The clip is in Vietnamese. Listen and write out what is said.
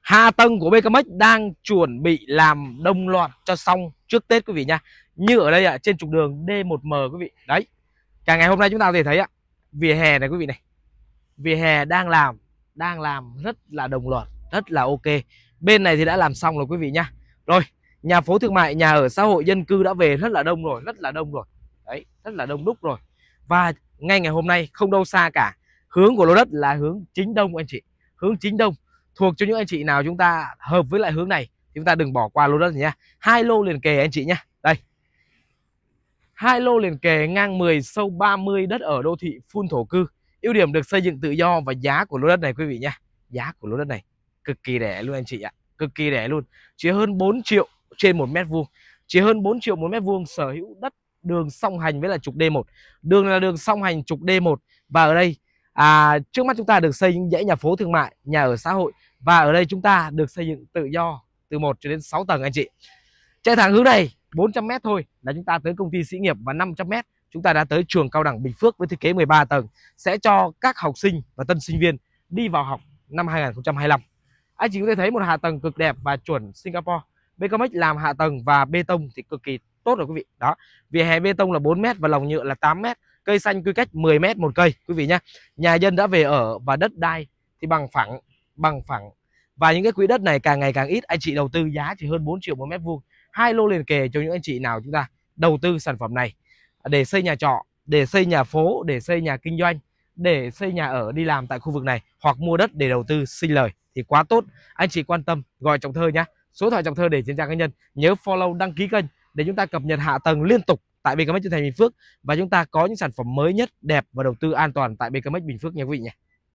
Hạ tầng của BKMX đang chuẩn bị làm đồng loạt cho xong trước Tết quý vị nha Như ở đây ạ, trên trục đường D1M quý vị Đấy, cả ngày hôm nay chúng ta có thể thấy ạ Vỉa hè này quý vị này Vỉa hè đang làm, đang làm rất là đồng loạt, rất là ok Bên này thì đã làm xong rồi quý vị nha Rồi, nhà phố thương mại, nhà ở xã hội, dân cư đã về rất là đông rồi, rất là đông rồi Đấy, rất là đông đúc rồi Và ngay ngày hôm nay không đâu xa cả Hướng của lô đất là hướng chính đông anh chị Hướng chính đông thuộc cho những anh chị nào chúng ta hợp với lại hướng này thì chúng ta đừng bỏ qua lô đất nhé hai lô liền kề anh chị nhé đây hai lô liền kề ngang 10 sâu 30 đất ở đô thị phun thổ cư ưu điểm được xây dựng tự do và giá của lô đất này quý vị nhé giá của lô đất này cực kỳ rẻ luôn anh chị ạ cực kỳ rẻ luôn chỉ hơn 4 triệu trên một mét vuông chỉ hơn 4 triệu một mét vuông sở hữu đất đường song hành với là trục D1 đường là đường song hành trục D1 và ở đây à, trước mắt chúng ta được xây những dãy nhà phố thương mại nhà ở xã hội và ở đây chúng ta được xây dựng tự do từ 1 cho đến 6 tầng anh chị chạy thẳng hướng này 400m thôi là chúng ta tới công ty sĩ nghiệp và 500m chúng ta đã tới trường cao đẳng Bình Phước với thiết kế 13 tầng sẽ cho các học sinh và tân sinh viên đi vào học năm 2025 anh chị có thể thấy một hạ tầng cực đẹp và chuẩn Singapore BKMX làm hạ tầng và bê tông thì cực kỳ tốt rồi quý vị đó vỉa hè bê tông là 4m và lòng nhựa là 8m cây xanh quy cách 10m một cây quý vị nhé nhà dân đã về ở và đất đai thì bằng phẳng bằng phẳng và những cái quỹ đất này càng ngày càng ít anh chị đầu tư giá chỉ hơn 4 triệu một mét vuông hai lô liền kề cho những anh chị nào chúng ta đầu tư sản phẩm này để xây nhà trọ để xây nhà phố để xây nhà kinh doanh để xây nhà ở đi làm tại khu vực này hoặc mua đất để đầu tư sinh lời thì quá tốt anh chị quan tâm gọi trọng thơ nhé số điện thoại trọng thơ để trên trang cá nhân nhớ follow đăng ký kênh để chúng ta cập nhật hạ tầng liên tục tại BKMX Thành Bình Phước và chúng ta có những sản phẩm mới nhất đẹp và đầu tư an toàn tại BKMX Bình Phước nha quý vị nhé